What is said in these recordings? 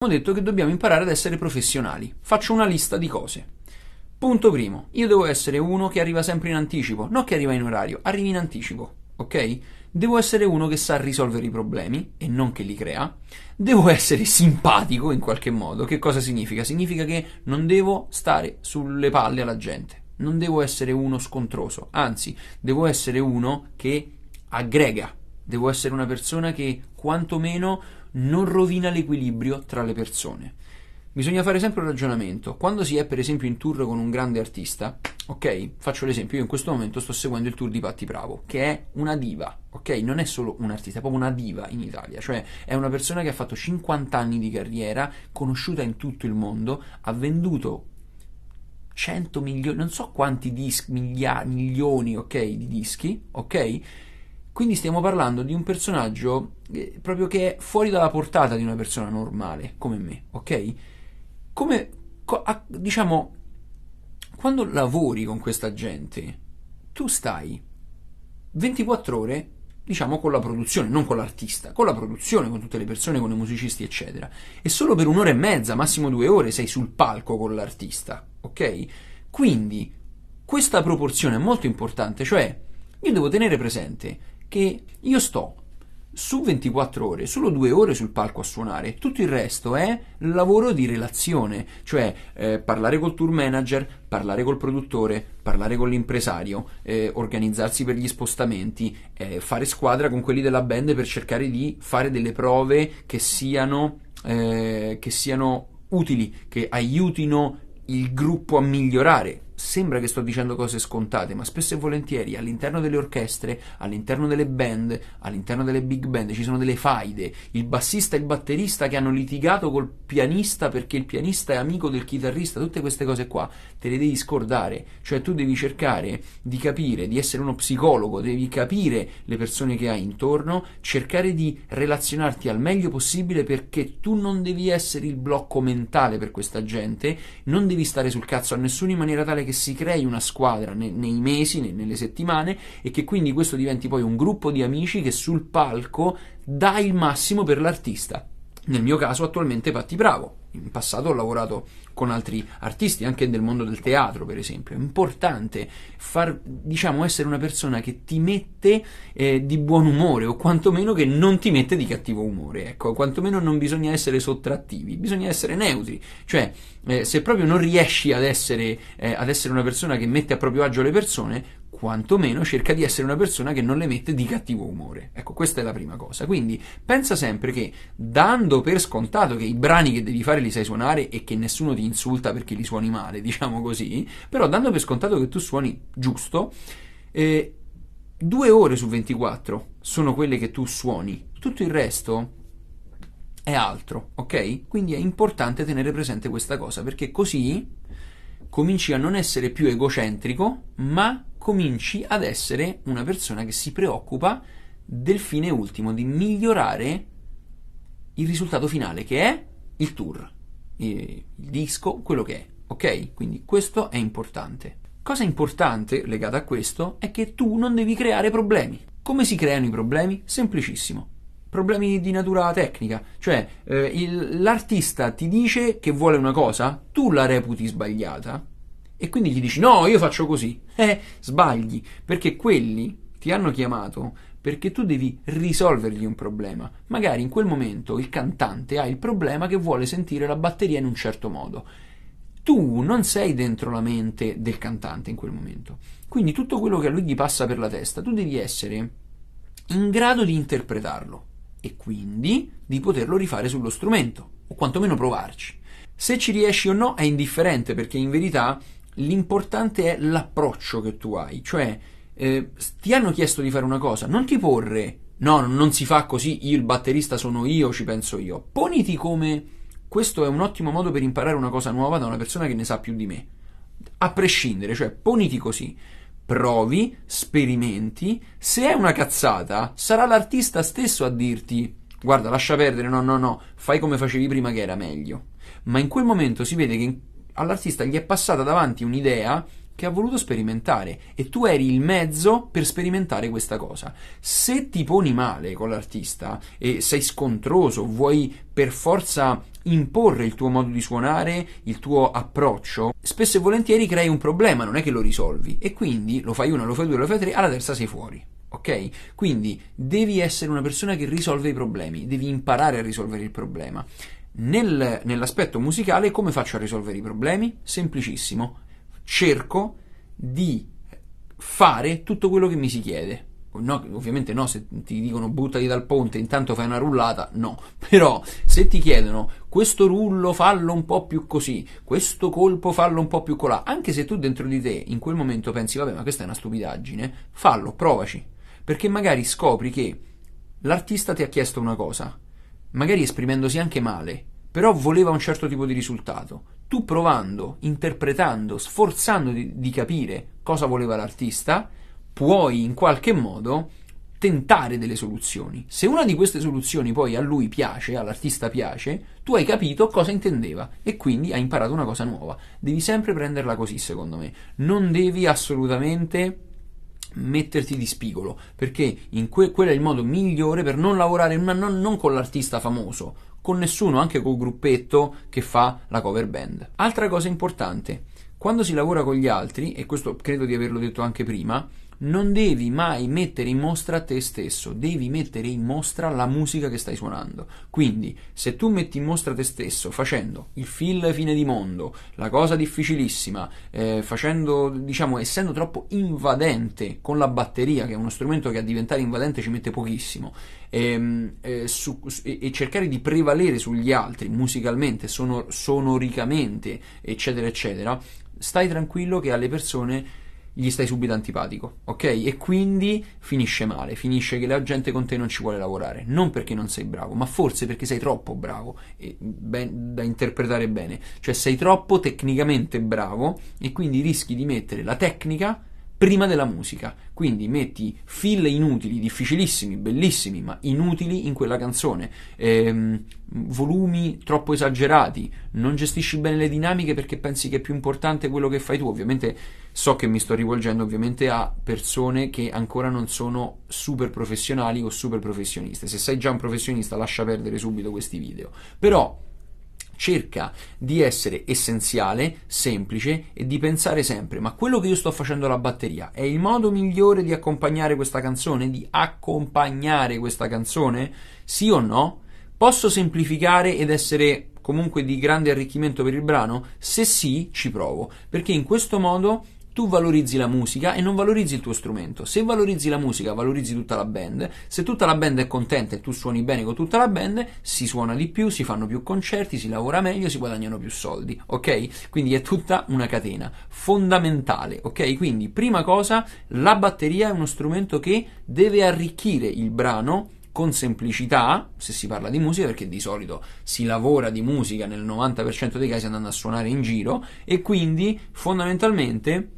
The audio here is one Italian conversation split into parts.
Abbiamo detto che dobbiamo imparare ad essere professionali. Faccio una lista di cose. Punto primo, io devo essere uno che arriva sempre in anticipo, non che arriva in orario, arrivi in anticipo, ok? Devo essere uno che sa risolvere i problemi e non che li crea. Devo essere simpatico in qualche modo. Che cosa significa? Significa che non devo stare sulle palle alla gente. Non devo essere uno scontroso, anzi, devo essere uno che aggrega. Devo essere una persona che quantomeno non rovina l'equilibrio tra le persone. Bisogna fare sempre un ragionamento. Quando si è per esempio in tour con un grande artista, ok, faccio l'esempio, io in questo momento sto seguendo il tour di Patti Bravo, che è una diva, ok? Non è solo un artista, è proprio una diva in Italia, cioè è una persona che ha fatto 50 anni di carriera, conosciuta in tutto il mondo, ha venduto 100 milioni, non so quanti dischi, milioni, ok, di dischi, ok? Quindi stiamo parlando di un personaggio eh, proprio che è fuori dalla portata di una persona normale come me, ok? Come diciamo quando lavori con questa gente, tu stai 24 ore diciamo con la produzione, non con l'artista, con la produzione, con tutte le persone, con i musicisti, eccetera. E solo per un'ora e mezza, massimo due ore, sei sul palco con l'artista, ok? Quindi questa proporzione è molto importante, cioè io devo tenere presente che io sto su 24 ore, solo due ore sul palco a suonare, tutto il resto è lavoro di relazione, cioè eh, parlare col tour manager, parlare col produttore, parlare con l'impresario, eh, organizzarsi per gli spostamenti, eh, fare squadra con quelli della band per cercare di fare delle prove che siano, eh, che siano utili, che aiutino il gruppo a migliorare sembra che sto dicendo cose scontate, ma spesso e volentieri all'interno delle orchestre, all'interno delle band, all'interno delle big band ci sono delle faide, il bassista e il batterista che hanno litigato col pianista perché il pianista è amico del chitarrista, tutte queste cose qua te le devi scordare, cioè tu devi cercare di capire, di essere uno psicologo, devi capire le persone che hai intorno, cercare di relazionarti al meglio possibile perché tu non devi essere il blocco mentale per questa gente, non devi stare sul cazzo a nessuno in maniera tale che che si crei una squadra nei, nei mesi, nei, nelle settimane e che quindi questo diventi poi un gruppo di amici che sul palco dà il massimo per l'artista. Nel mio caso attualmente Patti Bravo in passato ho lavorato con altri artisti, anche nel mondo del teatro, per esempio. È importante far, diciamo, essere una persona che ti mette eh, di buon umore, o quantomeno che non ti mette di cattivo umore. Ecco, quantomeno non bisogna essere sottrattivi, bisogna essere neutri. Cioè, eh, se proprio non riesci ad essere, eh, ad essere una persona che mette a proprio agio le persone, quantomeno cerca di essere una persona che non le mette di cattivo umore. Ecco, questa è la prima cosa. Quindi pensa sempre che dando per scontato che i brani che devi fare li sai suonare e che nessuno ti insulta perché li suoni male, diciamo così, però dando per scontato che tu suoni giusto, eh, due ore su 24 sono quelle che tu suoni, tutto il resto è altro, ok? Quindi è importante tenere presente questa cosa perché così cominci a non essere più egocentrico, ma cominci ad essere una persona che si preoccupa del fine ultimo, di migliorare il risultato finale, che è il tour, il disco, quello che è. Ok? Quindi questo è importante. Cosa importante legata a questo è che tu non devi creare problemi. Come si creano i problemi? Semplicissimo. Problemi di natura tecnica, cioè eh, il, l'artista ti dice che vuole una cosa, tu la reputi sbagliata, e quindi gli dici no, io faccio così. Eh, sbagli, perché quelli ti hanno chiamato perché tu devi risolvergli un problema. Magari in quel momento il cantante ha il problema che vuole sentire la batteria in un certo modo. Tu non sei dentro la mente del cantante in quel momento. Quindi tutto quello che a lui gli passa per la testa, tu devi essere in grado di interpretarlo e quindi di poterlo rifare sullo strumento, o quantomeno provarci. Se ci riesci o no è indifferente perché in verità l'importante è l'approccio che tu hai, cioè eh, ti hanno chiesto di fare una cosa, non ti porre no, non si fa così, io il batterista sono io, ci penso io. Poniti come questo è un ottimo modo per imparare una cosa nuova da una persona che ne sa più di me. A prescindere, cioè poniti così. Provi, sperimenti, se è una cazzata, sarà l'artista stesso a dirti guarda, lascia perdere, no, no, no, fai come facevi prima che era meglio. Ma in quel momento si vede che all'artista gli è passata davanti un'idea che ha voluto sperimentare e tu eri il mezzo per sperimentare questa cosa. Se ti poni male con l'artista e sei scontroso, vuoi per forza imporre il tuo modo di suonare, il tuo approccio, spesso e volentieri crei un problema, non è che lo risolvi e quindi lo fai una, lo fai due, lo fai tre, alla terza sei fuori. Ok? Quindi devi essere una persona che risolve i problemi, devi imparare a risolvere il problema. Nel, nell'aspetto musicale come faccio a risolvere i problemi? Semplicissimo, cerco di fare tutto quello che mi si chiede. No, ovviamente no, se ti dicono buttati dal ponte, intanto fai una rullata, no. Però se ti chiedono questo rullo fallo un po' più così, questo colpo fallo un po' più colà, anche se tu dentro di te in quel momento pensi vabbè ma questa è una stupidaggine, fallo, provaci. Perché magari scopri che l'artista ti ha chiesto una cosa, magari esprimendosi anche male, però voleva un certo tipo di risultato. Tu provando, interpretando, sforzandoti di capire cosa voleva l'artista, puoi in qualche modo tentare delle soluzioni. Se una di queste soluzioni poi a lui piace, all'artista piace, tu hai capito cosa intendeva e quindi hai imparato una cosa nuova. Devi sempre prenderla così, secondo me. Non devi assolutamente metterti di spigolo, perché que- quello è il modo migliore per non lavorare ma non, non con l'artista famoso, con nessuno, anche col gruppetto che fa la cover band. Altra cosa importante, quando si lavora con gli altri, e questo credo di averlo detto anche prima, non devi mai mettere in mostra te stesso, devi mettere in mostra la musica che stai suonando. Quindi, se tu metti in mostra te stesso facendo il film fine di mondo, la cosa difficilissima, eh, facendo, diciamo, essendo troppo invadente con la batteria, che è uno strumento che a diventare invadente ci mette pochissimo, ehm, eh, e, e, su, e cercare di prevalere sugli altri musicalmente, sonor, sonoricamente, eccetera, eccetera, stai tranquillo che alle persone gli stai subito antipatico, ok? E quindi finisce male, finisce che la gente con te non ci vuole lavorare, non perché non sei bravo, ma forse perché sei troppo bravo, ben, da interpretare bene, cioè sei troppo tecnicamente bravo e quindi rischi di mettere la tecnica prima della musica. Quindi metti fill inutili, difficilissimi, bellissimi, ma inutili in quella canzone. Ehm, volumi troppo esagerati, non gestisci bene le dinamiche perché pensi che è più importante quello che fai tu. Ovviamente so che mi sto rivolgendo ovviamente a persone che ancora non sono super professionali o super professioniste. Se sei già un professionista lascia perdere subito questi video. Però cerca di essere essenziale, semplice e di pensare sempre, ma quello che io sto facendo alla batteria è il modo migliore di accompagnare questa canzone, di accompagnare questa canzone? Sì o no? Posso semplificare ed essere comunque di grande arricchimento per il brano? Se sì, ci provo, perché in questo modo tu valorizzi la musica e non valorizzi il tuo strumento. Se valorizzi la musica, valorizzi tutta la band. Se tutta la band è contenta e tu suoni bene con tutta la band, si suona di più, si fanno più concerti, si lavora meglio, si guadagnano più soldi, ok? Quindi è tutta una catena fondamentale, ok? Quindi, prima cosa, la batteria è uno strumento che deve arricchire il brano con semplicità, se si parla di musica, perché di solito si lavora di musica nel 90% dei casi andando a suonare in giro, e quindi fondamentalmente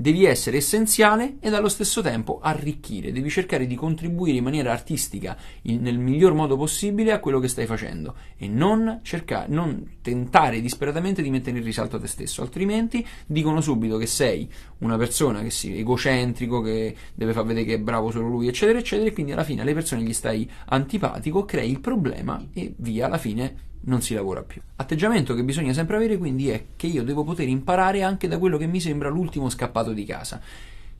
devi essere essenziale ed allo stesso tempo arricchire, devi cercare di contribuire in maniera artistica, in, nel miglior modo possibile, a quello che stai facendo e non, cerca, non tentare disperatamente di mettere in risalto te stesso, altrimenti dicono subito che sei una persona che si egocentrico, che deve far vedere che è bravo solo lui, eccetera, eccetera, e quindi alla fine alle persone gli stai antipatico, crei il problema e via, alla fine non si lavora più. Atteggiamento che bisogna sempre avere quindi è che io devo poter imparare anche da quello che mi sembra l'ultimo scappato di casa.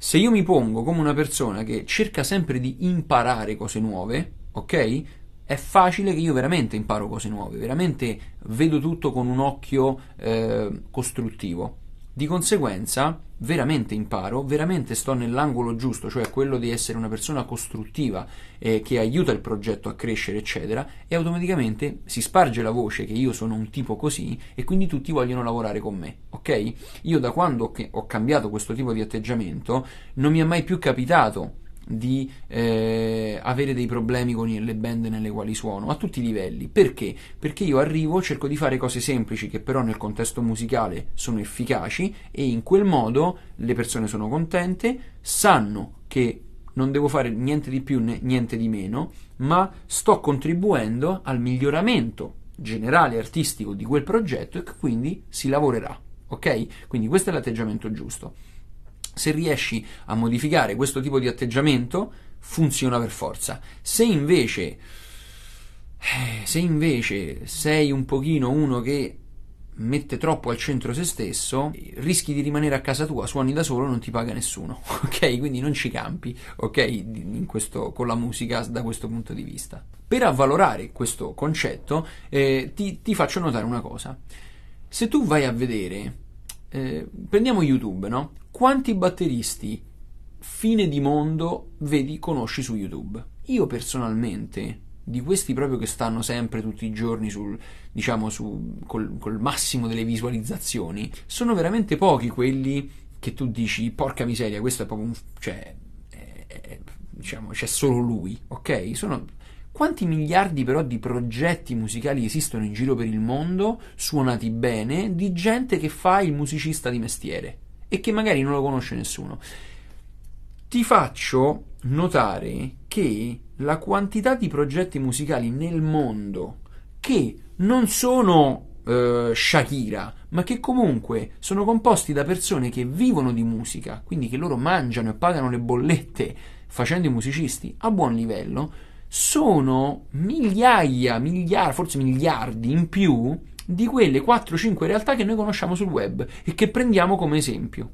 Se io mi pongo come una persona che cerca sempre di imparare cose nuove, ok? È facile che io veramente imparo cose nuove, veramente vedo tutto con un occhio eh, costruttivo. Di conseguenza, veramente imparo, veramente sto nell'angolo giusto, cioè quello di essere una persona costruttiva eh, che aiuta il progetto a crescere, eccetera, e automaticamente si sparge la voce che io sono un tipo così e quindi tutti vogliono lavorare con me, ok? Io da quando ho cambiato questo tipo di atteggiamento non mi è mai più capitato di eh, avere dei problemi con le band nelle quali suono, a tutti i livelli. Perché? Perché io arrivo, cerco di fare cose semplici che però nel contesto musicale sono efficaci e in quel modo le persone sono contente, sanno che non devo fare niente di più né niente di meno, ma sto contribuendo al miglioramento generale artistico di quel progetto e quindi si lavorerà. Ok? Quindi questo è l'atteggiamento giusto. Se riesci a modificare questo tipo di atteggiamento, funziona per forza. Se invece, eh, se invece sei un pochino uno che mette troppo al centro se stesso, rischi di rimanere a casa tua, suoni da solo, non ti paga nessuno, ok? Quindi non ci campi, ok? Questo, con la musica da questo punto di vista. Per avvalorare questo concetto, eh, ti, ti faccio notare una cosa. Se tu vai a vedere eh, prendiamo YouTube, no? Quanti batteristi fine di mondo vedi, conosci su YouTube? Io personalmente, di questi proprio che stanno sempre tutti i giorni sul, diciamo, su, col, col massimo delle visualizzazioni, sono veramente pochi quelli che tu dici, porca miseria, questo è proprio un... cioè, è, è, diciamo, c'è solo lui, ok? Sono quanti miliardi però di progetti musicali esistono in giro per il mondo, suonati bene, di gente che fa il musicista di mestiere e che magari non lo conosce nessuno? Ti faccio notare che la quantità di progetti musicali nel mondo che non sono eh, Shakira, ma che comunque sono composti da persone che vivono di musica, quindi che loro mangiano e pagano le bollette facendo i musicisti a buon livello, sono migliaia, miliardi, forse miliardi in più di quelle 4-5 realtà che noi conosciamo sul web e che prendiamo come esempio.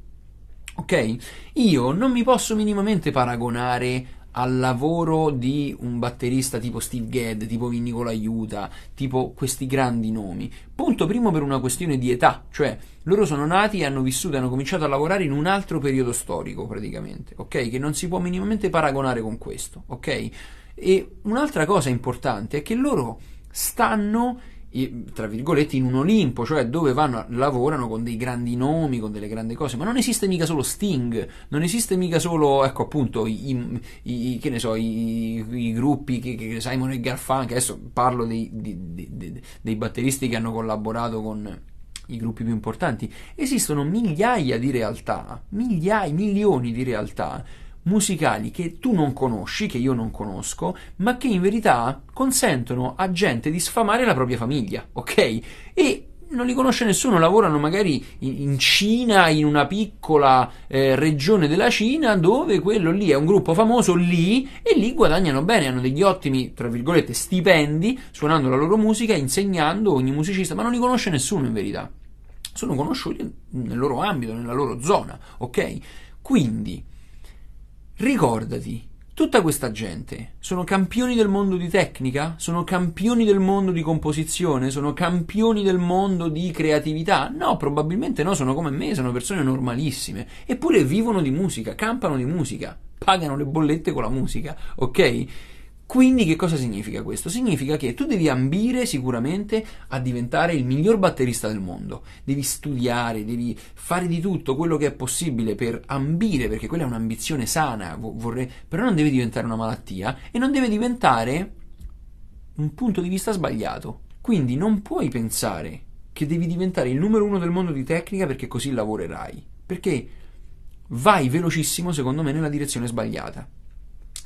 Ok? Io non mi posso minimamente paragonare al lavoro di un batterista tipo Steve Gadd, tipo Nicola Aiuta, tipo questi grandi nomi. Punto primo per una questione di età, cioè loro sono nati e hanno vissuto e hanno cominciato a lavorare in un altro periodo storico praticamente, ok? Che non si può minimamente paragonare con questo, ok? E un'altra cosa importante è che loro stanno tra virgolette in un Olimpo, cioè dove vanno, lavorano con dei grandi nomi, con delle grandi cose, ma non esiste mica solo Sting, non esiste mica solo, ecco appunto, i, i che ne so, i, i gruppi che, che Simon e Garfunkel, adesso parlo dei, dei, dei, dei batteristi che hanno collaborato con i gruppi più importanti, esistono migliaia di realtà, migliaia, milioni di realtà musicali che tu non conosci, che io non conosco, ma che in verità consentono a gente di sfamare la propria famiglia, ok? E non li conosce nessuno, lavorano magari in, Cina, in una piccola eh, regione della Cina dove quello lì è un gruppo famoso lì e lì guadagnano bene, hanno degli ottimi, tra virgolette, stipendi suonando la loro musica, insegnando ogni musicista, ma non li conosce nessuno in verità. Sono conosciuti nel loro ambito, nella loro zona, ok? Quindi Ricordati, tutta questa gente sono campioni del mondo di tecnica, sono campioni del mondo di composizione, sono campioni del mondo di creatività? No, probabilmente no, sono come me, sono persone normalissime, eppure vivono di musica, campano di musica, pagano le bollette con la musica, ok? Quindi che cosa significa questo? Significa che tu devi ambire sicuramente a diventare il miglior batterista del mondo, devi studiare, devi fare di tutto quello che è possibile per ambire, perché quella è un'ambizione sana, vorrei, però non deve diventare una malattia e non deve diventare un punto di vista sbagliato. Quindi non puoi pensare che devi diventare il numero uno del mondo di tecnica perché così lavorerai, perché vai velocissimo secondo me nella direzione sbagliata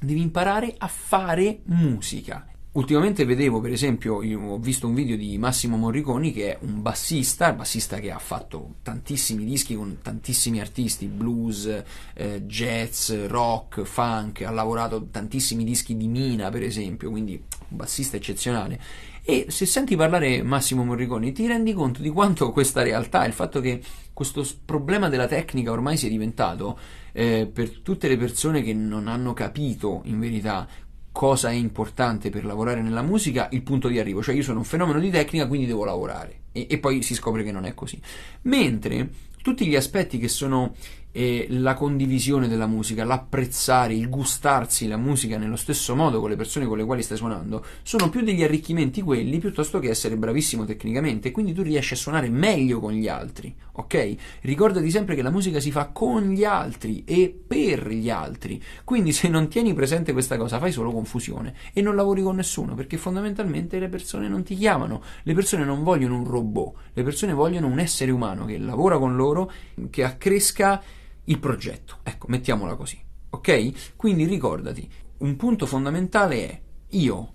devi imparare a fare musica. Ultimamente vedevo, per esempio, ho visto un video di Massimo Morriconi che è un bassista, bassista che ha fatto tantissimi dischi con tantissimi artisti, blues, eh, jazz, rock, funk, ha lavorato tantissimi dischi di Mina, per esempio, quindi un bassista eccezionale e se senti parlare Massimo Morricone ti rendi conto di quanto questa realtà, il fatto che questo problema della tecnica ormai sia diventato eh, per tutte le persone che non hanno capito in verità cosa è importante per lavorare nella musica, il punto di arrivo, cioè io sono un fenomeno di tecnica quindi devo lavorare e, e poi si scopre che non è così. Mentre tutti gli aspetti che sono e la condivisione della musica, l'apprezzare, il gustarsi la musica nello stesso modo con le persone con le quali stai suonando, sono più degli arricchimenti quelli piuttosto che essere bravissimo tecnicamente, quindi tu riesci a suonare meglio con gli altri, ok? Ricordati sempre che la musica si fa con gli altri e per gli altri, quindi se non tieni presente questa cosa fai solo confusione e non lavori con nessuno perché fondamentalmente le persone non ti chiamano, le persone non vogliono un robot, le persone vogliono un essere umano che lavora con loro, che accresca il progetto. Ecco, mettiamola così. Ok? Quindi ricordati, un punto fondamentale è io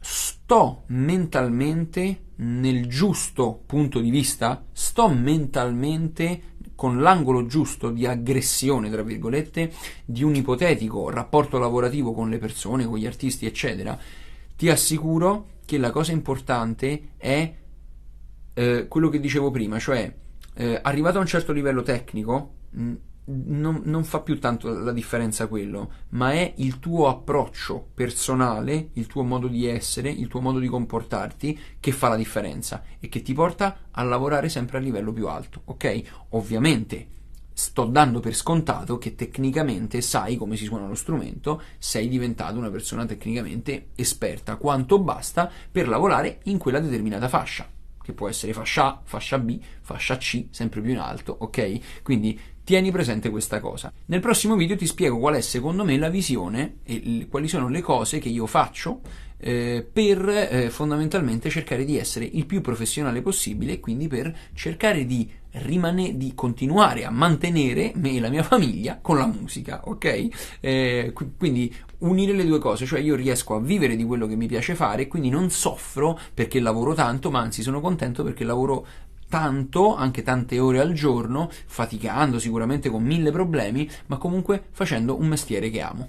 sto mentalmente nel giusto punto di vista, sto mentalmente con l'angolo giusto di aggressione, tra virgolette, di un ipotetico rapporto lavorativo con le persone, con gli artisti, eccetera, ti assicuro che la cosa importante è eh, quello che dicevo prima, cioè eh, arrivato a un certo livello tecnico, mh, non, non, fa più tanto la differenza quello, ma è il tuo approccio personale, il tuo modo di essere, il tuo modo di comportarti che fa la differenza e che ti porta a lavorare sempre a livello più alto, ok? Ovviamente sto dando per scontato che tecnicamente sai come si suona lo strumento, sei diventato una persona tecnicamente esperta, quanto basta per lavorare in quella determinata fascia, che può essere fascia A, fascia B, fascia C, sempre più in alto, ok? Quindi Tieni presente questa cosa. Nel prossimo video ti spiego qual è secondo me la visione e quali sono le cose che io faccio eh, per eh, fondamentalmente cercare di essere il più professionale possibile e quindi per cercare di, rimane, di continuare a mantenere me e la mia famiglia con la musica, ok? Eh, quindi unire le due cose, cioè io riesco a vivere di quello che mi piace fare e quindi non soffro perché lavoro tanto, ma anzi sono contento perché lavoro tanto, anche tante ore al giorno, faticando sicuramente con mille problemi, ma comunque facendo un mestiere che amo.